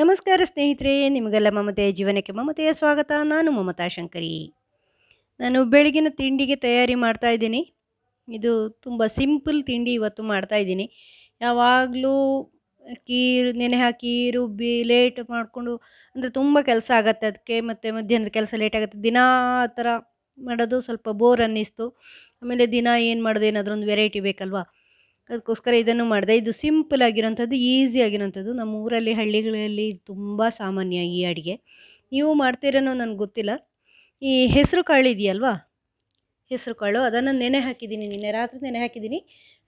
ನಮಸ್ಕಾರ ಸ್ನೇಹಿತರೆ ನಿಮಗೆಲ್ಲ ಮಮತೆಯ ಜೀವನಕ್ಕೆ ಮಮತೆಯ ಸ್ವಾಗತ ನಾನು ಮಮತಾ ಶಂಕರಿ ನಾನು ಬೆಳಗಿನ ತಿಂಡಿಗೆ ತಯಾರಿ ಮಾಡ್ತಾ ಇದ್ದೀನಿ ಇದು ತುಂಬ ಸಿಂಪಲ್ ತಿಂಡಿ ಇವತ್ತು ಮಾಡ್ತಾ ಇದ್ದೀನಿ ಯಾವಾಗಲೂ ಕೀರು ನೆನೆ ಹಾಕಿ ರುಬ್ಬಿ ಲೇಟ್ ಮಾಡಿಕೊಂಡು ಅಂದರೆ ತುಂಬ ಕೆಲಸ ಆಗತ್ತೆ ಅದಕ್ಕೆ ಮತ್ತು ಮಧ್ಯಾಹ್ನದ ಕೆಲಸ ಲೇಟ್ ಆಗುತ್ತೆ ದಿನ ಆ ಥರ ಮಾಡೋದು ಸ್ವಲ್ಪ ಬೋರ್ ಅನ್ನಿಸ್ತು ಆಮೇಲೆ ದಿನ ಏನು ಮಾಡೋದು ಏನಾದರೂ ಒಂದು ವೆರೈಟಿ ಬೇಕಲ್ವಾ ಅದಕ್ಕೋಸ್ಕರ ಇದನ್ನು ಮಾಡಿದೆ ಇದು ಸಿಂಪಲ್ ಆಗಿರೋಂಥದ್ದು ಈಸಿ ಆಗಿರೋಂಥದ್ದು ನಮ್ಮ ಊರಲ್ಲಿ ಹಳ್ಳಿಗಳಲ್ಲಿ ತುಂಬ ಸಾಮಾನ್ಯ ಈ ಅಡುಗೆ ನೀವು ಮಾಡ್ತೀರನೋ ನನಗೆ ಗೊತ್ತಿಲ್ಲ ಈ ಹೆಸರು ಕಾಳು ಇದೆಯಲ್ವಾ ಹೆಸರು ಕಾಳು ಅದನ್ನು ನೆನೆ ಹಾಕಿದ್ದೀನಿ ನಿನ್ನೆ ರಾತ್ರಿ ನೆನೆ ಹಾಕಿದ್ದೀನಿ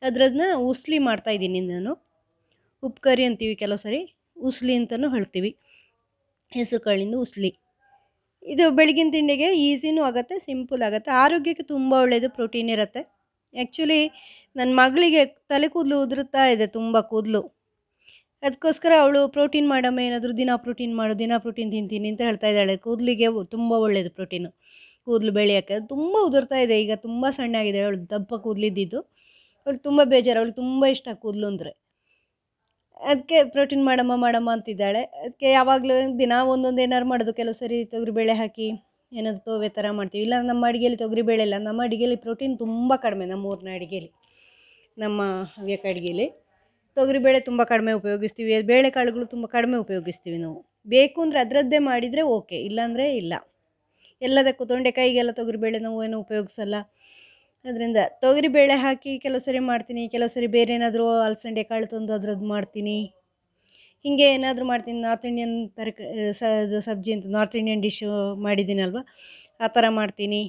ಅದರದನ್ನ ಉಸ್ಲಿ ಇದ್ದೀನಿ ನಾನು ಉಪ್ಕರಿ ಅಂತೀವಿ ಕೆಲವು ಸರಿ ಉಸ್ಲಿ ಅಂತಲೂ ಹೇಳ್ತೀವಿ ಹೆಸರು ಕಾಳಿಂದ ಉಸ್ಲಿ ಇದು ಬೆಳಗಿನ ತಿಂಡಿಗೆ ಈಸಿನೂ ಆಗುತ್ತೆ ಸಿಂಪಲ್ ಆಗುತ್ತೆ ಆರೋಗ್ಯಕ್ಕೆ ತುಂಬ ಒಳ್ಳೆಯದು ಪ್ರೋಟೀನ್ ಇರುತ್ತೆ ಆ್ಯಕ್ಚುಲಿ ನನ್ನ ಮಗಳಿಗೆ ತಲೆ ಕೂದಲು ಉದುರುತ್ತಾ ಇದೆ ತುಂಬ ಕೂದಲು ಅದಕ್ಕೋಸ್ಕರ ಅವಳು ಪ್ರೋಟೀನ್ ಮಾಡಮ್ಮ ಏನಾದರೂ ದಿನ ಪ್ರೋಟೀನ್ ಮಾಡು ದಿನ ಪ್ರೋಟೀನ್ ತಿಂತೀನಿ ಅಂತ ಹೇಳ್ತಾ ಇದ್ದಾಳೆ ಕೂದಲಿಗೆ ತುಂಬ ಒಳ್ಳೆಯದು ಪ್ರೋಟೀನು ಕೂದಲು ಬೆಳೆಯೋಕ್ಕೆ ತುಂಬ ಉದುರ್ತಾ ಇದೆ ಈಗ ತುಂಬ ಆಗಿದೆ ಅವಳು ದಪ್ಪ ಕೂದಲಿದ್ದಿದ್ದು ಅವಳು ತುಂಬ ಬೇಜಾರು ಅವಳು ತುಂಬ ಇಷ್ಟ ಕೂದಲು ಅಂದರೆ ಅದಕ್ಕೆ ಪ್ರೋಟೀನ್ ಮಾಡಮ್ಮ ಮಾಡಮ್ಮ ಅಂತಿದ್ದಾಳೆ ಅದಕ್ಕೆ ಯಾವಾಗಲೂ ದಿನ ಒಂದೊಂದು ಏನಾದ್ರು ಮಾಡೋದು ಕೆಲವು ಸರಿ ತೊಗರಿಬೇಳೆ ಹಾಕಿ ಏನಾದರೂ ತೋವೆ ಥರ ಮಾಡ್ತೀವಿ ಇಲ್ಲ ನಮ್ಮ ಅಡುಗೆಯಲ್ಲಿ ತೊಗರಿಬೇಳೆ ಇಲ್ಲ ನಮ್ಮ ಅಡುಗೆಯಲ್ಲಿ ಪ್ರೋಟೀನ್ ತುಂಬ ಕಡಿಮೆ ನಮ್ಮ ಊರಿನ ಅಡುಗೆಯಲ್ಲಿ ನಮ್ಮ ಹವ್ಯಕ ಅಡುಗೆಯಲ್ಲಿ ತೊಗರಿಬೇಳೆ ತುಂಬ ಕಡಿಮೆ ಉಪಯೋಗಿಸ್ತೀವಿ ಬೇಳೆಕಾಳುಗಳು ತುಂಬ ಕಡಿಮೆ ಉಪಯೋಗಿಸ್ತೀವಿ ನಾವು ಬೇಕು ಅಂದರೆ ಅದರದ್ದೇ ಮಾಡಿದರೆ ಓಕೆ ಇಲ್ಲಾಂದರೆ ಇಲ್ಲ ಎಲ್ಲದಕ್ಕೂ ತೊಂಡೆಕಾಯಿಗೆಲ್ಲ ತೊಗರಿಬೇಳೆ ನಾವು ಏನೂ ಉಪಯೋಗಿಸಲ್ಲ ಅದರಿಂದ ತೊಗರಿಬೇಳೆ ಹಾಕಿ ಕೆಲವು ಸರಿ ಮಾಡ್ತೀನಿ ಕೆಲವು ಸರಿ ಬೇರೆ ಏನಾದರೂ ಅಲಸಂಡೆ ಕಾಳು ತಂದು ಅದ್ರದ್ದು ಮಾಡ್ತೀನಿ ಹೀಗೆ ಏನಾದರೂ ಮಾಡ್ತೀನಿ ನಾರ್ತ್ ಇಂಡಿಯನ್ ತರಕ ಸಬ್ಜಿ ಅಂತ ನಾರ್ತ್ ಇಂಡಿಯನ್ ಡಿಶ್ಶು ಮಾಡಿದ್ದೀನಲ್ವ ಆ ಥರ ಮಾಡ್ತೀನಿ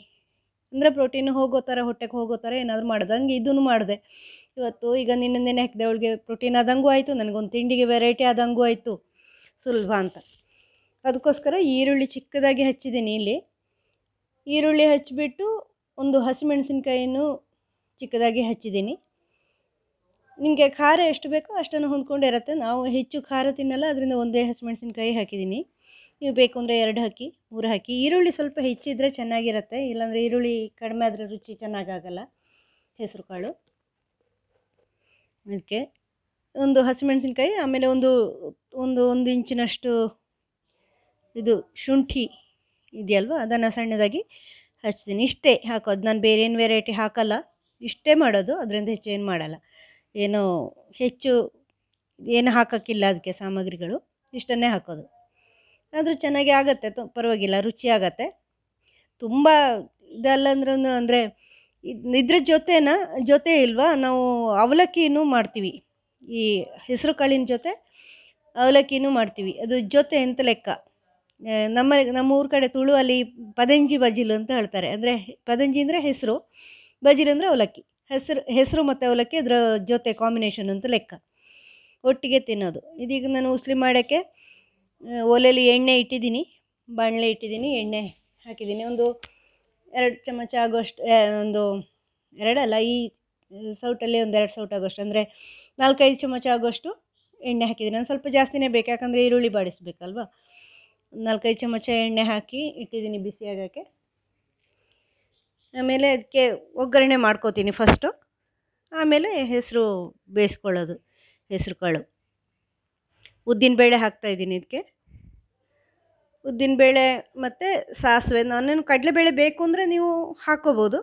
ಅಂದರೆ ಪ್ರೋಟೀನ್ ಹೋಗೋ ಥರ ಹೊಟ್ಟೆಗೆ ಹೋಗೋ ಥರ ಏನಾದರೂ ಮಾಡಿದೆ ಹಂಗೆ ಇದನ್ನು ಮಾಡಿದೆ ಇವತ್ತು ಈಗ ನೆನೆ ಹಾಕಿದೆ ಅವಳಿಗೆ ಪ್ರೋಟೀನ್ ಆದಂಗೂ ಆಯಿತು ನನಗೊಂದು ತಿಂಡಿಗೆ ವೆರೈಟಿ ಆದಂಗೂ ಆಯಿತು ಸುಲಭ ಅಂತ ಅದಕ್ಕೋಸ್ಕರ ಈರುಳ್ಳಿ ಚಿಕ್ಕದಾಗಿ ಹಚ್ಚಿದ್ದೀನಿ ಇಲ್ಲಿ ಈರುಳ್ಳಿ ಹಚ್ಚಿಬಿಟ್ಟು ಒಂದು ಹಸಿಮೆಣಸಿನ್ಕಾಯಿನೂ ಚಿಕ್ಕದಾಗಿ ಹಚ್ಚಿದ್ದೀನಿ ನಿಮಗೆ ಖಾರ ಎಷ್ಟು ಬೇಕೋ ಅಷ್ಟನ್ನು ಹೊಂದ್ಕೊಂಡಿರುತ್ತೆ ನಾವು ಹೆಚ್ಚು ಖಾರ ತಿನ್ನಲ್ಲ ಅದರಿಂದ ಒಂದೇ ಹಸಿಮೆಣಸಿನ್ಕಾಯಿ ಹಾಕಿದ್ದೀನಿ ನೀವು ಬೇಕು ಅಂದರೆ ಎರಡು ಹಾಕಿ ಮೂರು ಹಾಕಿ ಈರುಳ್ಳಿ ಸ್ವಲ್ಪ ಹೆಚ್ಚಿದ್ರೆ ಚೆನ್ನಾಗಿರುತ್ತೆ ಇಲ್ಲಾಂದರೆ ಈರುಳ್ಳಿ ಕಡಿಮೆ ಆದರೆ ರುಚಿ ಚೆನ್ನಾಗಾಗಲ್ಲ ಹೆಸರು ಕಾಳು ಅದಕ್ಕೆ ಒಂದು ಹಸಿಮೆಣಸಿನ್ಕಾಯಿ ಆಮೇಲೆ ಒಂದು ಒಂದು ಒಂದು ಇಂಚಿನಷ್ಟು ಇದು ಶುಂಠಿ ಇದೆಯಲ್ವ ಅದನ್ನು ಸಣ್ಣದಾಗಿ ಹಚ್ತೀನಿ ಇಷ್ಟೇ ಹಾಕೋದು ನಾನು ಬೇರೇನು ವೆರೈಟಿ ಹಾಕಲ್ಲ ಇಷ್ಟೇ ಮಾಡೋದು ಅದರಿಂದ ಹೆಚ್ಚೇನು ಮಾಡಲ್ಲ ಏನು ಹೆಚ್ಚು ಏನು ಹಾಕೋಕ್ಕಿಲ್ಲ ಅದಕ್ಕೆ ಸಾಮಗ್ರಿಗಳು ಇಷ್ಟನ್ನೇ ಹಾಕೋದು ಆದರೂ ಚೆನ್ನಾಗಿ ಆಗುತ್ತೆ ತು ಪರವಾಗಿಲ್ಲ ರುಚಿಯಾಗತ್ತೆ ತುಂಬ ಇದಲ್ಲ ಅಂದರೆ ಇದ್ರ ಜೊತೆನ ಜೊತೆ ಇಲ್ವಾ ನಾವು ಅವಲಕ್ಕಿನೂ ಮಾಡ್ತೀವಿ ಈ ಹೆಸರು ಕಾಳಿನ ಜೊತೆ ಅವಲಕ್ಕಿನೂ ಮಾಡ್ತೀವಿ ಅದು ಜೊತೆ ಅಂತ ಲೆಕ್ಕ ನಮ್ಮ ನಮ್ಮ ಊರ ಕಡೆ ತುಳು ಅಲ್ಲಿ ಪದಂಜಿ ಬಜಿಲು ಅಂತ ಹೇಳ್ತಾರೆ ಅಂದರೆ ಪದಂಜಿ ಅಂದರೆ ಹೆಸರು ಬಜಿಲು ಅಂದರೆ ಅವಲಕ್ಕಿ ಹೆಸರು ಹೆಸರು ಮತ್ತು ಅವಲಕ್ಕಿ ಅದರ ಜೊತೆ ಕಾಂಬಿನೇಷನ್ ಅಂತ ಲೆಕ್ಕ ಒಟ್ಟಿಗೆ ತಿನ್ನೋದು ಇದೀಗ ನಾನು ಉಸ್ಲಿ ಮಾಡೋಕ್ಕೆ ಒಲೆಯಲ್ಲಿ ಎಣ್ಣೆ ಇಟ್ಟಿದ್ದೀನಿ ಬಾಣಲೆ ಇಟ್ಟಿದ್ದೀನಿ ಎಣ್ಣೆ ಹಾಕಿದ್ದೀನಿ ಒಂದು ಎರಡು ಚಮಚ ಆಗೋಷ್ಟು ಒಂದು ಎರಡಲ್ಲ ಈ ಸೌಟಲ್ಲಿ ಒಂದು ಎರಡು ಸೌಟ್ ಆಗೋಷ್ಟು ಅಂದರೆ ನಾಲ್ಕೈದು ಚಮಚ ಆಗೋಷ್ಟು ಎಣ್ಣೆ ಹಾಕಿದ್ದೀನಿ ನಾನು ಸ್ವಲ್ಪ ಜಾಸ್ತಿನೇ ಬೇಕು ಯಾಕಂದರೆ ಈರುಳ್ಳಿ ಬಾಡಿಸ್ಬೇಕಲ್ವ ನಾಲ್ಕೈದು ಚಮಚ ಎಣ್ಣೆ ಹಾಕಿ ಇಟ್ಟಿದ್ದೀನಿ ಬಿಸಿಯಾಗೋಕ್ಕೆ ಆಮೇಲೆ ಅದಕ್ಕೆ ಒಗ್ಗರಣೆ ಮಾಡ್ಕೋತೀನಿ ಫಸ್ಟು ಆಮೇಲೆ ಹೆಸರು ಬೇಯಿಸ್ಕೊಳ್ಳೋದು ಹೆಸರು ಕಾಳು ಉದ್ದಿನಬೇಳೆ ಹಾಕ್ತಾಯಿದ್ದೀನಿ ಇದಕ್ಕೆ ಉದ್ದಿನಬೇಳೆ ಮತ್ತು ಸಾಸಿವೆ ನಾನೇನು ಕಡಲೆಬೇಳೆ ಬೇಕು ಅಂದರೆ ನೀವು ಹಾಕ್ಕೋಬೋದು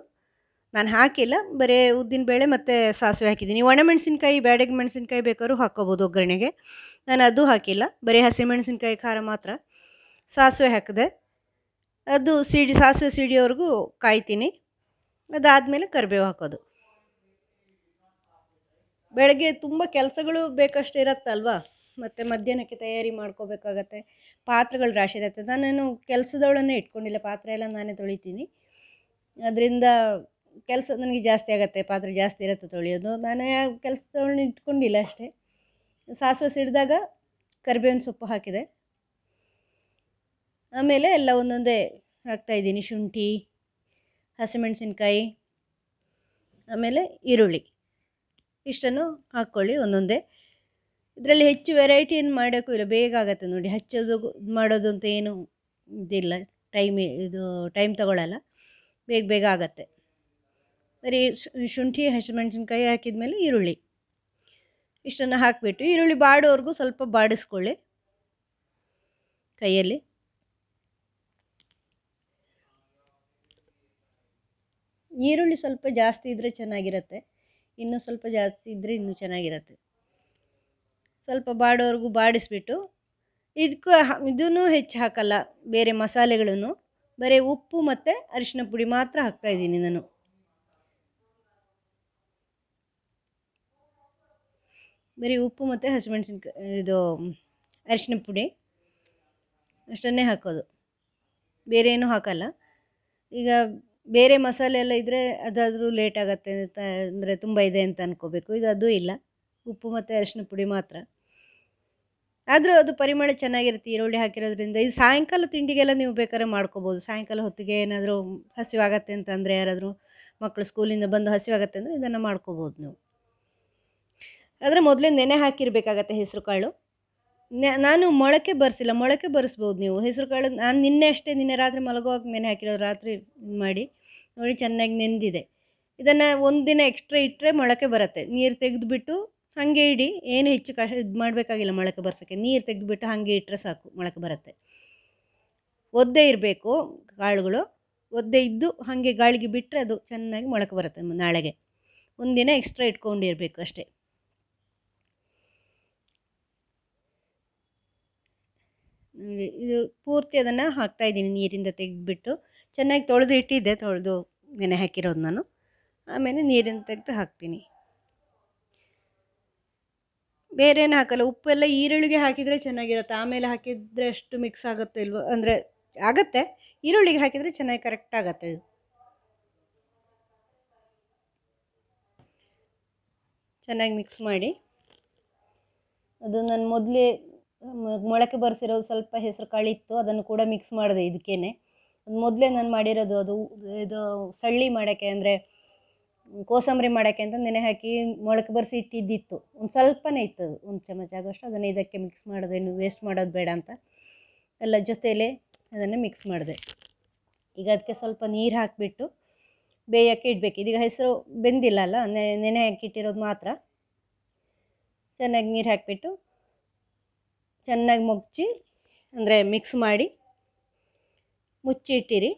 ನಾನು ಹಾಕಿಲ್ಲ ಬರೀ ಉದ್ದಿನಬೇಳೆ ಮತ್ತು ಸಾಸಿವೆ ಹಾಕಿದ್ದೀನಿ ಒಣಮೆಣಸಿನ್ಕಾಯಿ ಬ್ಯಾಡಗಿ ಮೆಣಸಿನ್ಕಾಯಿ ಬೇಕಾದ್ರೂ ಹಾಕ್ಕೋಬೋದು ಒಗ್ಗರಣೆಗೆ ನಾನು ಅದು ಹಾಕಿಲ್ಲ ಬರೀ ಹಸಿಮೆಣಸಿನ್ಕಾಯಿ ಖಾರ ಮಾತ್ರ ಸಾಸಿವೆ ಹಾಕಿದೆ ಅದು ಸಿಡಿ ಸಾಸಿವೆ ಸಿಡಿಯೋವರೆಗೂ ಕಾಯ್ತೀನಿ ಅದಾದಮೇಲೆ ಕರಿಬೇವು ಹಾಕೋದು ಬೆಳಗ್ಗೆ ತುಂಬ ಕೆಲಸಗಳು ಬೇಕಷ್ಟು ಇರತ್ತಲ್ವಾ ಮತ್ತು ಮಧ್ಯಾಹ್ನಕ್ಕೆ ತಯಾರಿ ಮಾಡ್ಕೋಬೇಕಾಗತ್ತೆ ಪಾತ್ರೆಗಳು ರಾಶಿ ಇರುತ್ತೆ ನಾನೇನು ಕೆಲಸದವಳನ್ನೇ ಇಟ್ಕೊಂಡಿಲ್ಲ ಪಾತ್ರೆ ಎಲ್ಲ ನಾನೇ ತೊಳಿತೀನಿ ಅದರಿಂದ ಕೆಲಸ ನನಗೆ ಜಾಸ್ತಿ ಆಗುತ್ತೆ ಪಾತ್ರೆ ಜಾಸ್ತಿ ಇರುತ್ತೆ ತೊಳೆಯೋದು ಯಾವ ಕೆಲಸದವಳನ್ನ ಇಟ್ಕೊಂಡಿಲ್ಲ ಅಷ್ಟೇ ಸಾಸಿವೆ ಸಿಡಿದಾಗ ಕರಿಬೇವಿನ ಸೊಪ್ಪು ಹಾಕಿದೆ ಆಮೇಲೆ ಎಲ್ಲ ಒಂದೊಂದೇ ಹಾಕ್ತಾಯಿದ್ದೀನಿ ಶುಂಠಿ ಹಸಿಮೆಣಸಿನ್ಕಾಯಿ ಆಮೇಲೆ ಈರುಳ್ಳಿ ಇಷ್ಟನ್ನು ಹಾಕ್ಕೊಳ್ಳಿ ಒಂದೊಂದೇ ಇದರಲ್ಲಿ ಹೆಚ್ಚು ವೆರೈಟಿ ಏನು ಮಾಡೋಕ್ಕೂ ಇಲ್ಲ ಬೇಗ ಆಗುತ್ತೆ ನೋಡಿ ಹಚ್ಚೋದು ಮಾಡೋದು ಅಂತ ಏನು ಇದಿಲ್ಲ ಟೈಮ್ ಇದು ಟೈಮ್ ತಗೊಳ್ಳಲ್ಲ ಬೇಗ ಬೇಗ ಆಗುತ್ತೆ ಬರೀ ಶುಂಠಿ ಹಸಿಮೆಣಸಿನ್ಕಾಯಿ ಹಾಕಿದ ಮೇಲೆ ಈರುಳ್ಳಿ ಇಷ್ಟನ್ನು ಹಾಕಿಬಿಟ್ಟು ಈರುಳ್ಳಿ ಬಾಡೋವರೆಗೂ ಸ್ವಲ್ಪ ಬಾಡಿಸ್ಕೊಳ್ಳಿ ಕೈಯಲ್ಲಿ ಈರುಳ್ಳಿ ಸ್ವಲ್ಪ ಜಾಸ್ತಿ ಇದ್ದರೆ ಚೆನ್ನಾಗಿರುತ್ತೆ ಇನ್ನೂ ಸ್ವಲ್ಪ ಜಾಸ್ತಿ ಇದ್ದರೆ ಇನ್ನೂ ಚೆನ್ನಾಗಿರುತ್ತೆ ಸ್ವಲ್ಪ ಬಾಡೋವರೆಗೂ ಬಾಡಿಸ್ಬಿಟ್ಟು ಇದಕ್ಕೂ ಇದೂ ಹೆಚ್ಚು ಹಾಕಲ್ಲ ಬೇರೆ ಮಸಾಲೆಗಳನ್ನು ಬರೀ ಉಪ್ಪು ಮತ್ತು ಅರಿಶಿನ ಪುಡಿ ಮಾತ್ರ ಹಾಕ್ತಾಯಿದ್ದೀನಿ ನಾನು ಬರೀ ಉಪ್ಪು ಮತ್ತು ಹಸಿಮೆಣಸಿನ್ಕಾಯಿ ಇದು ಅರಿಶಿನ ಪುಡಿ ಅಷ್ಟನ್ನೇ ಹಾಕೋದು ಬೇರೆ ಏನೂ ಹಾಕಲ್ಲ ಈಗ ಬೇರೆ ಮಸಾಲೆ ಎಲ್ಲ ಇದ್ದರೆ ಅದಾದರೂ ಲೇಟ್ ಆಗುತ್ತೆ ಅಂತ ಅಂದರೆ ತುಂಬ ಇದೆ ಅಂತ ಅನ್ಕೋಬೇಕು ಇದು ಅದು ಇಲ್ಲ ಉಪ್ಪು ಮತ್ತು ಅರಿಶಿನ ಪುಡಿ ಮಾತ್ರ ಆದರೂ ಅದು ಪರಿಮಳ ಚೆನ್ನಾಗಿರುತ್ತೆ ಈರುಳ್ಳಿ ಹಾಕಿರೋದ್ರಿಂದ ಇದು ಸಾಯಂಕಾಲ ತಿಂಡಿಗೆಲ್ಲ ನೀವು ಬೇಕಾದ್ರೆ ಮಾಡ್ಕೋಬೋದು ಸಾಯಂಕಾಲ ಹೊತ್ತಿಗೆ ಏನಾದರೂ ಹಸಿವಾಗತ್ತೆ ಅಂತಂದರೆ ಯಾರಾದರೂ ಮಕ್ಕಳು ಸ್ಕೂಲಿಂದ ಬಂದು ಹಸಿವಾಗತ್ತೆ ಅಂದರೆ ಇದನ್ನು ಮಾಡ್ಕೋಬೋದು ನೀವು ಆದರೆ ಮೊದಲೇ ನೆನೆ ಹಾಕಿರಬೇಕಾಗತ್ತೆ ಹೆಸರು ಕಾಳು ನಾನು ಮೊಳಕೆ ಬರ್ಸಿಲ್ಲ ಮೊಳಕೆ ಬರೆಸ್ಬೋದು ನೀವು ಹೆಸರು ಕಾಳು ನಾನು ನಿನ್ನೆ ಅಷ್ಟೇ ನಿನ್ನೆ ರಾತ್ರಿ ಮಲಗುವಾಗ ನೆನೆ ಹಾಕಿರೋದು ರಾತ್ರಿ ಮಾಡಿ ನೋಡಿ ಚೆನ್ನಾಗಿ ನೆಂದಿದೆ ಇದನ್ನು ಒಂದು ದಿನ ಎಕ್ಸ್ಟ್ರಾ ಇಟ್ಟರೆ ಮೊಳಕೆ ಬರುತ್ತೆ ನೀರು ತೆಗೆದುಬಿಟ್ಟು ಹಾಗೆ ಇಡಿ ಏನು ಹೆಚ್ಚು ಕಷ್ಟ ಇದು ಮಾಡಬೇಕಾಗಿಲ್ಲ ಮೊಳಕೆ ಬರ್ಸೋಕ್ಕೆ ನೀರು ತೆಗೆದುಬಿಟ್ಟು ಹಾಗೆ ಇಟ್ಟರೆ ಸಾಕು ಮೊಳಕೆ ಬರುತ್ತೆ ಒದ್ದೆ ಇರಬೇಕು ಕಾಳುಗಳು ಒದ್ದೆ ಇದ್ದು ಹಾಗೆ ಗಾಳಿಗೆ ಬಿಟ್ಟರೆ ಅದು ಚೆನ್ನಾಗಿ ಮೊಳಕೆ ಬರುತ್ತೆ ನಾಳೆಗೆ ಒಂದಿನ ಎಕ್ಸ್ಟ್ರಾ ಇಟ್ಕೊಂಡಿರಬೇಕು ಅಷ್ಟೇ ಇದು ಪೂರ್ತಿ ಅದನ್ನು ಇದ್ದೀನಿ ನೀರಿಂದ ತೆಗೆದುಬಿಟ್ಟು ಚೆನ್ನಾಗಿ ತೊಳೆದು ಇಟ್ಟಿದ್ದೆ ತೊಳೆದು ನೆನೆ ಹಾಕಿರೋದು ನಾನು ಆಮೇಲೆ ನೀರಿಂದ ತೆಗೆದು ಹಾಕ್ತೀನಿ ಬೇರೆ ಏನು ಹಾಕಲ್ಲ ಉಪ್ಪೆಲ್ಲ ಈರುಳ್ಳಿಗೆ ಹಾಕಿದರೆ ಚೆನ್ನಾಗಿರುತ್ತೆ ಆಮೇಲೆ ಹಾಕಿದರೆ ಅಷ್ಟು ಮಿಕ್ಸ್ ಆಗುತ್ತೋ ಇಲ್ವೋ ಅಂದರೆ ಆಗುತ್ತೆ ಈರುಳ್ಳಿಗೆ ಹಾಕಿದರೆ ಚೆನ್ನಾಗಿ ಕರೆಕ್ಟ್ ಆಗುತ್ತೆ ಇದು ಚೆನ್ನಾಗಿ ಮಿಕ್ಸ್ ಮಾಡಿ ಅದು ನಾನು ಮೊದಲೇ ಮೊಳಕೆ ಬರೆಸಿರೋದು ಸ್ವಲ್ಪ ಹೆಸರು ಕಾಳಿತ್ತು ಅದನ್ನು ಕೂಡ ಮಿಕ್ಸ್ ಮಾಡಿದೆ ಇದಕ್ಕೇನೆ ಮೊದಲೇ ನಾನು ಮಾಡಿರೋದು ಅದು ಇದು ಸಳ್ಳಿ ಮಾಡೋಕ್ಕೆ ಅಂದರೆ ಕೋಸಂಬರಿ ಮಾಡೋಕ್ಕೆ ಅಂತ ನೆನೆ ಹಾಕಿ ಮೊಳಕೆ ಬರೆಸಿ ಇಟ್ಟಿದ್ದಿತ್ತು ಒಂದು ಸ್ವಲ್ಪನೇ ಇತ್ತು ಅದು ಒಂದು ಚಮಚ ಆಗೋಷ್ಟು ಅದನ್ನು ಇದಕ್ಕೆ ಮಿಕ್ಸ್ ಮಾಡೋದೇನು ವೇಸ್ಟ್ ಮಾಡೋದು ಬೇಡ ಅಂತ ಎಲ್ಲ ಜೊತೆಯಲ್ಲೇ ಅದನ್ನು ಮಿಕ್ಸ್ ಮಾಡಿದೆ ಈಗ ಅದಕ್ಕೆ ಸ್ವಲ್ಪ ನೀರು ಹಾಕಿಬಿಟ್ಟು ಬೇಯೋಕ್ಕೆ ಇಡಬೇಕು ಇದೀಗ ಹೆಸರು ಬೆಂದಿಲ್ಲ ಅಲ್ಲ ನೆನೆ ಹಾಕಿಟ್ಟಿರೋದು ಮಾತ್ರ ಚೆನ್ನಾಗಿ ನೀರು ಹಾಕಿಬಿಟ್ಟು ಚೆನ್ನಾಗಿ ಮುಚ್ಚಿ ಅಂದರೆ ಮಿಕ್ಸ್ ಮಾಡಿ ಮುಚ್ಚಿ ಇಟ್ಟಿರಿ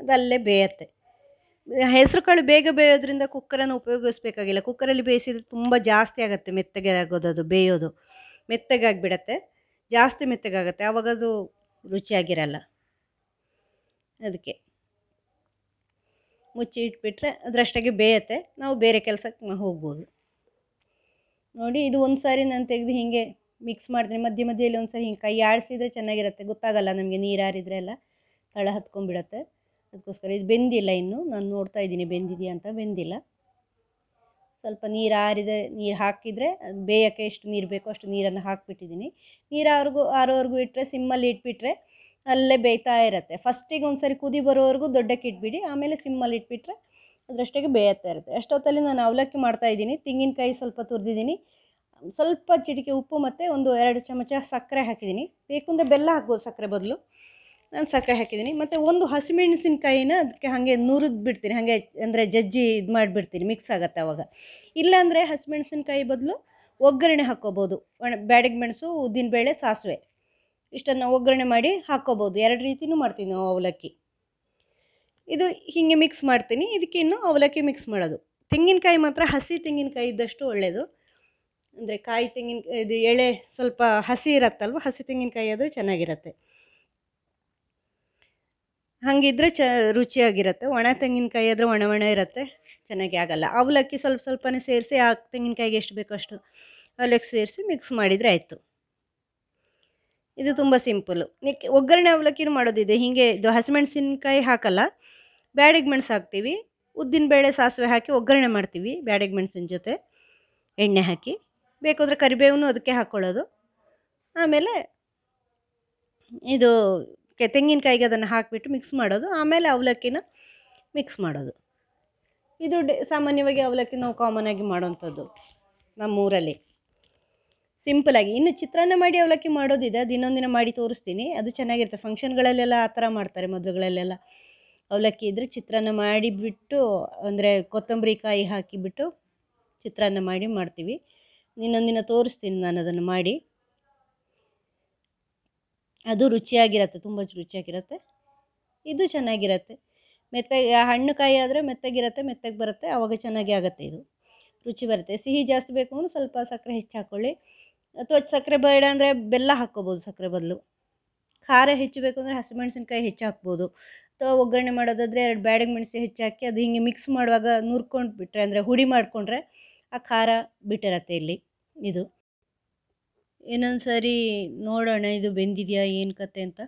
ಅದಲ್ಲೇ ಬೇಯತ್ತೆ ಹೆಸರು ಕಾಳು ಬೇಗ ಬೇಯೋದ್ರಿಂದ ಕುಕ್ಕರನ್ನು ಉಪಯೋಗಿಸ್ಬೇಕಾಗಿಲ್ಲ ಕುಕ್ಕರಲ್ಲಿ ಬೇಯಿಸಿದ್ರೆ ತುಂಬ ಜಾಸ್ತಿ ಆಗುತ್ತೆ ಮೆತ್ತಗೆ ಆಗೋದು ಅದು ಬೇಯೋದು ಮೆತ್ತಗಾಗಿಬಿಡತ್ತೆ ಜಾಸ್ತಿ ಮೆತ್ತಗಾಗುತ್ತೆ ಆವಾಗ ಅದು ರುಚಿಯಾಗಿರಲ್ಲ ಅದಕ್ಕೆ ಮುಚ್ಚಿ ಇಟ್ಬಿಟ್ರೆ ಅದರಷ್ಟಾಗಿ ಬೇಯತ್ತೆ ನಾವು ಬೇರೆ ಕೆಲಸಕ್ಕೆ ಹೋಗ್ಬೋದು ನೋಡಿ ಇದು ಒಂದು ಸಾರಿ ನಾನು ತೆಗೆದು ಹೀಗೆ ಮಿಕ್ಸ್ ಮಾಡಿದ್ರೆ ಮಧ್ಯೆ ಮಧ್ಯೆಯಲ್ಲಿ ಒಂದು ಸರಿ ಹಿಂಗೆ ಕೈ ಆಡಿಸಿದ್ರೆ ಚೆನ್ನಾಗಿರುತ್ತೆ ಗೊತ್ತಾಗಲ್ಲ ನಮಗೆ ನೀರು ಆರಿದ್ರೆ ಎಲ್ಲ ತಳ ಹತ್ಕೊಂಡ್ಬಿಡತ್ತೆ ಅದಕ್ಕೋಸ್ಕರ ಇದು ಬೆಂದಿಲ್ಲ ಇನ್ನು ನಾನು ನೋಡ್ತಾ ಇದ್ದೀನಿ ಬೆಂದಿದೆಯಾ ಅಂತ ಬೆಂದಿಲ್ಲ ಸ್ವಲ್ಪ ನೀರು ಆರಿದೆ ನೀರು ಹಾಕಿದರೆ ಬೇಯಕ್ಕೆ ಎಷ್ಟು ನೀರು ಬೇಕೋ ಅಷ್ಟು ನೀರನ್ನು ಹಾಕಿಬಿಟ್ಟಿದ್ದೀನಿ ನೀರು ಆರ್ಗೂ ಆರೋವರೆಗೂ ಇಟ್ಟರೆ ಸಿಮ್ಮಲ್ಲಿ ಇಟ್ಬಿಟ್ರೆ ಅಲ್ಲೇ ಬೇಯ್ತಾ ಇರುತ್ತೆ ಫಸ್ಟಿಗೆ ಒಂದು ಸರಿ ಕುದಿ ಬರೋವರೆಗೂ ದೊಡ್ಡಕ್ಕೆ ಇಟ್ಬಿಡಿ ಆಮೇಲೆ ಸಿಮ್ಮಲ್ಲಿ ಇಟ್ಬಿಟ್ರೆ ಅದರಷ್ಟೇ ಬೇಯತ್ತಾ ಇರುತ್ತೆ ಅಷ್ಟೊತ್ತಲ್ಲಿ ನಾನು ಅವಲಕ್ಕಿ ಮಾಡ್ತಾ ತೆಂಗಿನಕಾಯಿ ಸ್ವಲ್ಪ ತುರಿದಿದ್ದೀನಿ ಸ್ವಲ್ಪ ಚಿಟಿಕೆ ಉಪ್ಪು ಮತ್ತು ಒಂದು ಎರಡು ಚಮಚ ಸಕ್ಕರೆ ಹಾಕಿದ್ದೀನಿ ಬೇಕು ಅಂದರೆ ಬೆಲ್ಲ ಹಾಕ್ಬೋದು ಸಕ್ಕರೆ ಬದಲು ನಾನು ಸಕ್ಕರೆ ಹಾಕಿದ್ದೀನಿ ಮತ್ತು ಒಂದು ಹಸಿಮೆಣಸಿನ್ಕಾಯಿನ ಅದಕ್ಕೆ ಹಾಗೆ ನುರಿದು ಬಿಡ್ತೀನಿ ಹಾಗೆ ಅಂದರೆ ಜಜ್ಜಿ ಇದು ಮಾಡಿಬಿಡ್ತೀನಿ ಮಿಕ್ಸ್ ಆಗುತ್ತೆ ಅವಾಗ ಇಲ್ಲಾಂದರೆ ಹಸಿಮೆಣಸಿನಕಾಯಿ ಬದಲು ಒಗ್ಗರಣೆ ಹಾಕ್ಕೋಬೋದು ಒಣ ಬ್ಯಾಡಗ ಮೆಣಸು ಉದ್ದಿನಬೇಳೆ ಸಾಸಿವೆ ಇಷ್ಟನ್ನು ಒಗ್ಗರಣೆ ಮಾಡಿ ಹಾಕ್ಕೋಬೋದು ಎರಡು ರೀತಿಯೂ ಮಾಡ್ತೀನಿ ನಾವು ಅವಲಕ್ಕಿ ಇದು ಹೀಗೆ ಮಿಕ್ಸ್ ಮಾಡ್ತೀನಿ ಇದಕ್ಕೆ ಇನ್ನೂ ಅವಲಕ್ಕಿ ಮಿಕ್ಸ್ ಮಾಡೋದು ತೆಂಗಿನಕಾಯಿ ಮಾತ್ರ ಹಸಿ ತೆಂಗಿನಕಾಯಿ ಇದ್ದಷ್ಟು ಒಳ್ಳೆಯದು ಅಂದರೆ ಕಾಯಿ ತೆಂಗಿನ ಇದು ಎಳೆ ಸ್ವಲ್ಪ ಹಸಿ ಇರತ್ತಲ್ವ ಹಸಿ ತೆಂಗಿನಕಾಯಿ ಆದರೆ ಚೆನ್ನಾಗಿರತ್ತೆ ಹಾಗಿದ್ರೆ ಚ ರುಚಿಯಾಗಿರುತ್ತೆ ಒಣ ತೆಂಗಿನಕಾಯಿ ಆದರೆ ಒಣ ಒಣ ಇರುತ್ತೆ ಚೆನ್ನಾಗಿ ಆಗಲ್ಲ ಅವಲಕ್ಕಿ ಸ್ವಲ್ಪ ಸ್ವಲ್ಪನೇ ಸೇರಿಸಿ ಆ ತೆಂಗಿನಕಾಯಿಗೆ ಎಷ್ಟು ಬೇಕೋ ಅಷ್ಟು ಅವಲಕ್ಕಿ ಸೇರಿಸಿ ಮಿಕ್ಸ್ ಮಾಡಿದರೆ ಆಯಿತು ಇದು ತುಂಬ ಸಿಂಪಲ್ಲು ನಿಕ್ಕೆ ಒಗ್ಗರಣೆ ಅವಲಕ್ಕಿನೂ ಮಾಡೋದಿದೆ ಹೀಗೆ ಇದು ಹಸಿಮೆಣಸಿನ್ಕಾಯಿ ಹಾಕಲ್ಲ ಬ್ಯಾಡಿಗೆ ಮೆಣಸು ಹಾಕ್ತೀವಿ ಉದ್ದಿನ ಬೇಳೆ ಸಾಸಿವೆ ಹಾಕಿ ಒಗ್ಗರಣೆ ಮಾಡ್ತೀವಿ ಬ್ಯಾಡಿಗೆ ಮೆಣಸಿನ ಜೊತೆ ಎಣ್ಣೆ ಹಾಕಿ ಬೇಕಾದ್ರೆ ಕರಿಬೇವನ್ನೂ ಅದಕ್ಕೆ ಹಾಕ್ಕೊಳ್ಳೋದು ಆಮೇಲೆ ಇದು ಕೆ ತೆಂಗಿನಕಾಯಿಗೆ ಅದನ್ನು ಹಾಕಿಬಿಟ್ಟು ಮಿಕ್ಸ್ ಮಾಡೋದು ಆಮೇಲೆ ಅವಲಕ್ಕಿನ ಮಿಕ್ಸ್ ಮಾಡೋದು ಇದು ಡೆ ಸಾಮಾನ್ಯವಾಗಿ ಅವಲಕ್ಕಿ ನಾವು ಕಾಮನಾಗಿ ಮಾಡೋವಂಥದ್ದು ನಮ್ಮೂರಲ್ಲಿ ಸಿಂಪಲಾಗಿ ಇನ್ನು ಚಿತ್ರಾನ್ನ ಮಾಡಿ ಅವಲಕ್ಕಿ ಮಾಡೋದಿದೆ ದಿನೊಂದಿನ ಮಾಡಿ ತೋರಿಸ್ತೀನಿ ಅದು ಚೆನ್ನಾಗಿರುತ್ತೆ ಫಂಕ್ಷನ್ಗಳಲ್ಲೆಲ್ಲ ಆ ಥರ ಮಾಡ್ತಾರೆ ಮದುವೆಗಳಲ್ಲೆಲ್ಲ ಅವಲಕ್ಕಿ ಇದ್ದರೆ ಚಿತ್ರಾನ್ನ ಮಾಡಿಬಿಟ್ಟು ಅಂದರೆ ಕೊತ್ತಂಬರಿ ಕಾಯಿ ಹಾಕಿಬಿಟ್ಟು ಚಿತ್ರಾನ್ನ ಮಾಡಿ ಮಾಡ್ತೀವಿ ಇನ್ನೊಂದಿನ ತೋರಿಸ್ತೀನಿ ನಾನು ಅದನ್ನು ಮಾಡಿ ಅದು ರುಚಿಯಾಗಿರುತ್ತೆ ತುಂಬ ರುಚಿಯಾಗಿರುತ್ತೆ ಇದು ಚೆನ್ನಾಗಿರುತ್ತೆ ಮೆತ್ತಗೆ ಹಣ್ಣು ಕಾಯಿ ಆದರೆ ಮೆತ್ತಗಿರುತ್ತೆ ಮೆತ್ತಗೆ ಬರುತ್ತೆ ಆವಾಗ ಚೆನ್ನಾಗಿ ಆಗುತ್ತೆ ಇದು ರುಚಿ ಬರುತ್ತೆ ಸಿಹಿ ಜಾಸ್ತಿ ಬೇಕು ಅಂದರೆ ಸ್ವಲ್ಪ ಸಕ್ಕರೆ ಹೆಚ್ಚು ಹಾಕ್ಕೊಳ್ಳಿ ಅಥವಾ ಸಕ್ಕರೆ ಬೇಡ ಅಂದರೆ ಬೆಲ್ಲ ಹಾಕ್ಕೋಬೋದು ಸಕ್ಕರೆ ಬದಲು ಖಾರ ಹೆಚ್ಚು ಬೇಕು ಅಂದರೆ ಹಸಿಮೆಣಸಿನ್ಕಾಯಿ ಹೆಚ್ಚು ಹಾಕ್ಬೋದು ಅಥವಾ ಒಗ್ಗರಣೆ ಮಾಡೋದಾದರೆ ಎರಡು ಬ್ಯಾಡಗಿ ಮೆಣಸು ಹೆಚ್ಚಾಕಿ ಅದು ಹಿಂಗೆ ಮಿಕ್ಸ್ ಮಾಡುವಾಗ ನುರ್ಕೊಂಡು ಬಿಟ್ಟರೆ ಅಂದರೆ ಹುಡಿ ಮಾಡಿಕೊಂಡ್ರೆ ಆ ಖಾರ ಬಿಟ್ಟಿರತ್ತೆ ಇಲ್ಲಿ ಇದು ಇನ್ನೊಂದು ಸರಿ ನೋಡೋಣ ಇದು ಬೆಂದಿದೆಯಾ ಏನು ಕತೆ ಅಂತ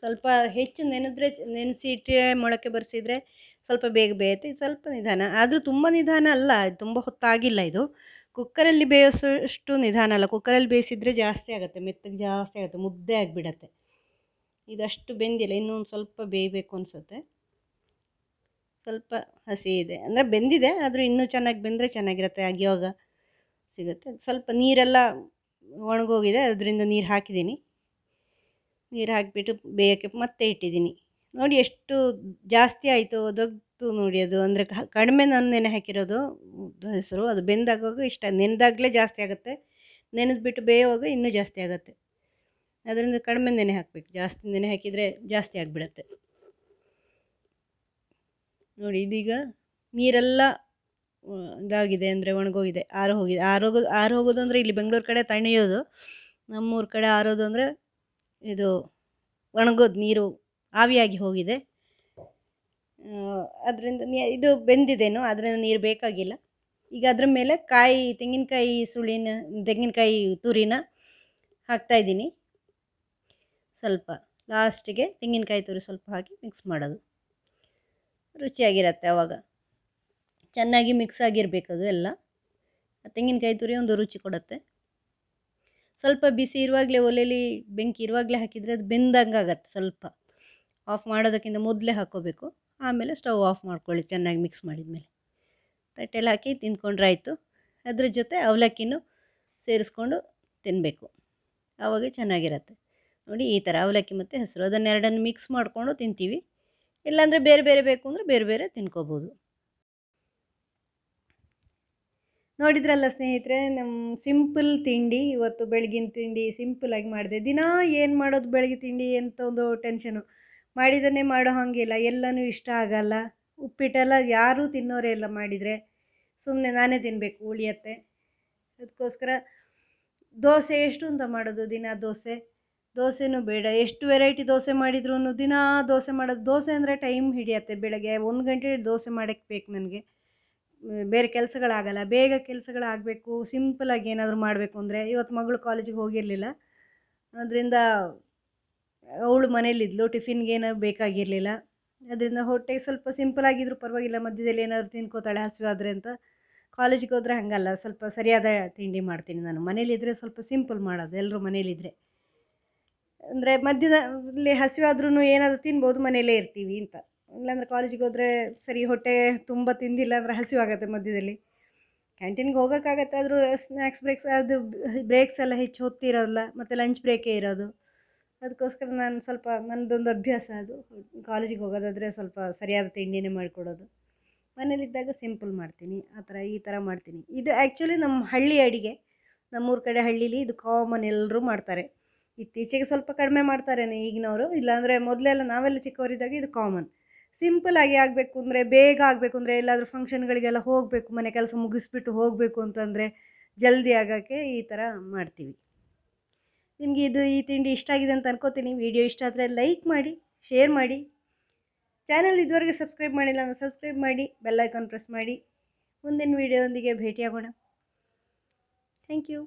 ಸ್ವಲ್ಪ ಹೆಚ್ಚು ನೆನೆದ್ರೆ ನೆನೆಸಿ ಇಟ್ಟರೆ ಮೊಳಕೆ ಬರೆಸಿದ್ರೆ ಸ್ವಲ್ಪ ಬೇಗ ಬೇಯುತ್ತೆ ಸ್ವಲ್ಪ ನಿಧಾನ ಆದರೂ ತುಂಬ ನಿಧಾನ ಅಲ್ಲ ತುಂಬ ಹೊತ್ತಾಗಿಲ್ಲ ಇದು ಕುಕ್ಕರಲ್ಲಿ ಬೇಯಿಸೋಷ್ಟು ನಿಧಾನ ಅಲ್ಲ ಕುಕ್ಕರಲ್ಲಿ ಬೇಯಿಸಿದರೆ ಜಾಸ್ತಿ ಆಗುತ್ತೆ ಮೆತ್ತಗೆ ಜಾಸ್ತಿ ಆಗುತ್ತೆ ಮುದ್ದೆ ಆಗಿಬಿಡತ್ತೆ ಇದಷ್ಟು ಬೆಂದಿಲ್ಲ ಇನ್ನೊಂದು ಸ್ವಲ್ಪ ಬೇಯಬೇಕು ಅನಿಸುತ್ತೆ ಸ್ವಲ್ಪ ಹಸಿ ಇದೆ ಅಂದರೆ ಬೆಂದಿದೆ ಆದರೂ ಇನ್ನೂ ಚೆನ್ನಾಗಿ ಬೆಂದರೆ ಚೆನ್ನಾಗಿರುತ್ತೆ ಆಗಿಯೋಗ ಸಿಗುತ್ತೆ ಸ್ವಲ್ಪ ನೀರೆಲ್ಲ ಒಣಗೋಗಿದೆ ಅದರಿಂದ ನೀರು ಹಾಕಿದ್ದೀನಿ ನೀರು ಹಾಕಿಬಿಟ್ಟು ಬೇಯೋಕ್ಕೆ ಮತ್ತೆ ಇಟ್ಟಿದ್ದೀನಿ ನೋಡಿ ಎಷ್ಟು ಜಾಸ್ತಿ ಆಯಿತು ಒದಗ್ತು ನೋಡಿ ಅದು ಅಂದರೆ ಕಡಿಮೆ ನಾನು ನೆನೆ ಹಾಕಿರೋದು ಹೆಸರು ಅದು ಬೆಂದಾಗುವಾಗ ಇಷ್ಟ ನೆನೆದಾಗಲೇ ಜಾಸ್ತಿ ಆಗುತ್ತೆ ನೆನೆದ್ಬಿಟ್ಟು ಬೇಯುವಾಗ ಇನ್ನೂ ಜಾಸ್ತಿ ಆಗುತ್ತೆ ಅದರಿಂದ ಕಡಿಮೆ ನೆನೆ ಹಾಕಬೇಕು ಜಾಸ್ತಿ ನೆನೆ ಹಾಕಿದರೆ ಜಾಸ್ತಿ ಆಗಿಬಿಡತ್ತೆ ನೋಡಿ ಇದೀಗ ನೀರೆಲ್ಲ ಇದಾಗಿದೆ ಅಂದರೆ ಒಣಗೋಗಿದೆ ಆರು ಹೋಗಿದೆ ಹೋಗೋದು ಆರು ಹೋಗೋದು ಅಂದರೆ ಇಲ್ಲಿ ಬೆಂಗಳೂರು ಕಡೆ ತಣಿಯೋದು ನಮ್ಮೂರ ಕಡೆ ಆರೋದು ಅಂದರೆ ಇದು ಒಣಗೋದು ನೀರು ಆವಿಯಾಗಿ ಹೋಗಿದೆ ಅದರಿಂದ ಇದು ಬೆಂದಿದೇನು ಅದರಿಂದ ನೀರು ಬೇಕಾಗಿಲ್ಲ ಈಗ ಅದ್ರ ಮೇಲೆ ಕಾಯಿ ತೆಂಗಿನಕಾಯಿ ಸುಳಿನ ತೆಂಗಿನಕಾಯಿ ತುರಿನ ಹಾಕ್ತಾಯಿದ್ದೀನಿ ಸ್ವಲ್ಪ ಲಾಸ್ಟಿಗೆ ತೆಂಗಿನಕಾಯಿ ತುರಿ ಸ್ವಲ್ಪ ಹಾಕಿ ಮಿಕ್ಸ್ ಮಾಡೋದು ರುಚಿಯಾಗಿರುತ್ತೆ ಅವಾಗ ಚೆನ್ನಾಗಿ ಮಿಕ್ಸ್ ಆಗಿರಬೇಕು ಅದು ಎಲ್ಲ ತೆಂಗಿನಕಾಯಿ ತುರಿ ಒಂದು ರುಚಿ ಕೊಡುತ್ತೆ ಸ್ವಲ್ಪ ಬಿಸಿ ಇರುವಾಗಲೇ ಒಲೆಯಲ್ಲಿ ಬೆಂಕಿ ಇರುವಾಗಲೇ ಹಾಕಿದರೆ ಅದು ಬೆಂದಂಗೆ ಆಗುತ್ತೆ ಸ್ವಲ್ಪ ಆಫ್ ಮಾಡೋದಕ್ಕಿಂತ ಮೊದಲೇ ಹಾಕೋಬೇಕು ಆಮೇಲೆ ಸ್ಟವ್ ಆಫ್ ಮಾಡ್ಕೊಳ್ಳಿ ಚೆನ್ನಾಗಿ ಮಿಕ್ಸ್ ಮಾಡಿದ ಮೇಲೆ ತಟ್ಟೆಲ್ಲ ಹಾಕಿ ತಿಂದ್ಕೊಂಡ್ರೆ ಆಯಿತು ಅದ್ರ ಜೊತೆ ಅವಲಕ್ಕಿನೂ ಸೇರಿಸ್ಕೊಂಡು ತಿನ್ನಬೇಕು ಆವಾಗ ಚೆನ್ನಾಗಿರತ್ತೆ ನೋಡಿ ಈ ಥರ ಅವಲಕ್ಕಿ ಮತ್ತು ಹೆಸರು ಅದನ್ನೆರಡನ್ನು ಮಿಕ್ಸ್ ಮಾಡಿಕೊಂಡು ತಿಂತೀವಿ ಇಲ್ಲಾಂದರೆ ಬೇರೆ ಬೇರೆ ಬೇಕು ಅಂದರೆ ಬೇರೆ ಬೇರೆ ತಿನ್ಕೋಬೋದು ನೋಡಿದ್ರಲ್ಲ ಸ್ನೇಹಿತರೆ ನಮ್ಮ ಸಿಂಪಲ್ ತಿಂಡಿ ಇವತ್ತು ಬೆಳಗಿನ ತಿಂಡಿ ಸಿಂಪಲಾಗಿ ಮಾಡಿದೆ ದಿನ ಏನು ಮಾಡೋದು ಬೆಳಗ್ಗೆ ತಿಂಡಿ ಅಂತ ಒಂದು ಟೆನ್ಷನು ಮಾಡಿದನ್ನೇ ಮಾಡೋ ಹಾಗಿಲ್ಲ ಎಲ್ಲನೂ ಇಷ್ಟ ಆಗಲ್ಲ ಉಪ್ಪಿಟ್ಟೆಲ್ಲ ಯಾರೂ ತಿನ್ನೋರೇ ಇಲ್ಲ ಮಾಡಿದರೆ ಸುಮ್ಮನೆ ನಾನೇ ತಿನ್ನಬೇಕು ಉಳಿಯತ್ತೆ ಅದಕ್ಕೋಸ್ಕರ ದೋಸೆ ಎಷ್ಟು ಅಂತ ಮಾಡೋದು ದಿನ ದೋಸೆ ದೋಸೆನೂ ಬೇಡ ಎಷ್ಟು ವೆರೈಟಿ ದೋಸೆ ಮಾಡಿದ್ರೂ ದಿನ ದೋಸೆ ಮಾಡೋದು ದೋಸೆ ಅಂದರೆ ಟೈಮ್ ಹಿಡಿಯತ್ತೆ ಬೆಳಗ್ಗೆ ಒಂದು ಗಂಟೆ ದೋಸೆ ಮಾಡೋಕ್ಕೆ ಬೇಕು ನನಗೆ ಬೇರೆ ಕೆಲಸಗಳಾಗಲ್ಲ ಬೇಗ ಕೆಲಸಗಳಾಗಬೇಕು ಸಿಂಪಲಾಗಿ ಏನಾದರೂ ಮಾಡಬೇಕು ಅಂದರೆ ಇವತ್ತು ಮಗಳು ಕಾಲೇಜಿಗೆ ಹೋಗಿರಲಿಲ್ಲ ಅದರಿಂದ ಅವಳು ಮನೇಲಿದ್ಲು ಟಿಫಿನ್ಗೆ ಬೇಕಾಗಿರಲಿಲ್ಲ ಅದರಿಂದ ಹೊಟ್ಟೆಗೆ ಸ್ವಲ್ಪ ಸಿಂಪಲ್ ಆಗಿದ್ರು ಪರವಾಗಿಲ್ಲ ಮಧ್ಯದಲ್ಲಿ ಏನಾದರೂ ತಿನ್ಕೋತಾಳೆ ಹಸಿವಾದ್ರೆ ಅಂತ ಕಾಲೇಜಿಗೆ ಹೋದರೆ ಹಾಗಲ್ಲ ಸ್ವಲ್ಪ ಸರಿಯಾದ ತಿಂಡಿ ಮಾಡ್ತೀನಿ ನಾನು ಮನೇಲಿದ್ದರೆ ಸ್ವಲ್ಪ ಸಿಂಪಲ್ ಮಾಡೋದು ಎಲ್ಲರೂ ಮನೇಲಿದ್ದರೆ ಅಂದರೆ ಮಧ್ಯದಲ್ಲಿ ಹಸಿವಾದ್ರೂ ಏನಾದರೂ ತಿನ್ಬೋದು ಮನೆಯಲ್ಲೇ ಇರ್ತೀವಿ ಅಂತ ಇಲ್ಲಾಂದರೆ ಕಾಲೇಜಿಗೆ ಹೋದರೆ ಸರಿ ಹೊಟ್ಟೆ ತುಂಬ ತಿಂದಿಲ್ಲ ಅಂದರೆ ಹಸಿವಾಗತ್ತೆ ಮಧ್ಯದಲ್ಲಿ ಕ್ಯಾಂಟೀನ್ಗೆ ಹೋಗೋಕ್ಕಾಗತ್ತೆ ಆದರೂ ಸ್ನ್ಯಾಕ್ಸ್ ಬ್ರೇಕ್ಸ್ ಅದು ಬ್ರೇಕ್ಸ್ ಎಲ್ಲ ಹೆಚ್ಚು ಹೊತ್ತಿರೋದಿಲ್ಲ ಮತ್ತು ಲಂಚ್ ಬ್ರೇಕೇ ಇರೋದು ಅದಕ್ಕೋಸ್ಕರ ನಾನು ಸ್ವಲ್ಪ ನನ್ನದೊಂದು ಅಭ್ಯಾಸ ಅದು ಕಾಲೇಜಿಗೆ ಹೋಗೋದಾದರೆ ಸ್ವಲ್ಪ ಸರಿಯಾದ ತಿಂಡಿನೇ ಮಾಡಿಕೊಡೋದು ಮನೇಲಿದ್ದಾಗ ಸಿಂಪಲ್ ಮಾಡ್ತೀನಿ ಆ ಥರ ಈ ಥರ ಮಾಡ್ತೀನಿ ಇದು ಆ್ಯಕ್ಚುಲಿ ನಮ್ಮ ಹಳ್ಳಿ ಅಡಿಗೆ ನಮ್ಮೂರ ಕಡೆ ಹಳ್ಳೀಲಿ ಇದು ಕಾಮನ್ ಎಲ್ಲರೂ ಮಾಡ್ತಾರೆ ಇತ್ತೀಚೆಗೆ ಸ್ವಲ್ಪ ಕಡಿಮೆ ಮಾಡ್ತಾರೇನೆ ಈಗಿನವರು ಇಲ್ಲಾಂದರೆ ಮೊದಲೆಲ್ಲ ನಾವೆಲ್ಲ ಚಿಕ್ಕವರಿದ್ದಾಗ ಇದು ಕಾಮನ್ ಸಿಂಪಲ್ ಆಗಿ ಆಗಬೇಕು ಅಂದರೆ ಬೇಗ ಆಗಬೇಕು ಅಂದರೆ ಎಲ್ಲಾದರೂ ಫಂಕ್ಷನ್ಗಳಿಗೆಲ್ಲ ಹೋಗಬೇಕು ಮನೆ ಕೆಲಸ ಮುಗಿಸ್ಬಿಟ್ಟು ಹೋಗಬೇಕು ಅಂತಂದರೆ ಜಲ್ದಿ ಆಗೋಕ್ಕೆ ಈ ಥರ ಮಾಡ್ತೀವಿ ನಿಮಗೆ ಇದು ಈ ತಿಂಡಿ ಇಷ್ಟ ಆಗಿದೆ ಅಂತ ಅನ್ಕೋತೀನಿ ವಿಡಿಯೋ ಇಷ್ಟ ಆದರೆ ಲೈಕ್ ಮಾಡಿ ಶೇರ್ ಮಾಡಿ ಚಾನಲ್ ಇದುವರೆಗೆ ಸಬ್ಸ್ಕ್ರೈಬ್ ಮಾಡಿಲ್ಲ ಅಂದರೆ ಸಬ್ಸ್ಕ್ರೈಬ್ ಮಾಡಿ ಬೆಲ್ಲೈಕಾನ್ ಪ್ರೆಸ್ ಮಾಡಿ ಮುಂದಿನ ವೀಡಿಯೋದೊಂದಿಗೆ ಭೇಟಿಯಾಗೋಣ ಥ್ಯಾಂಕ್ ಯು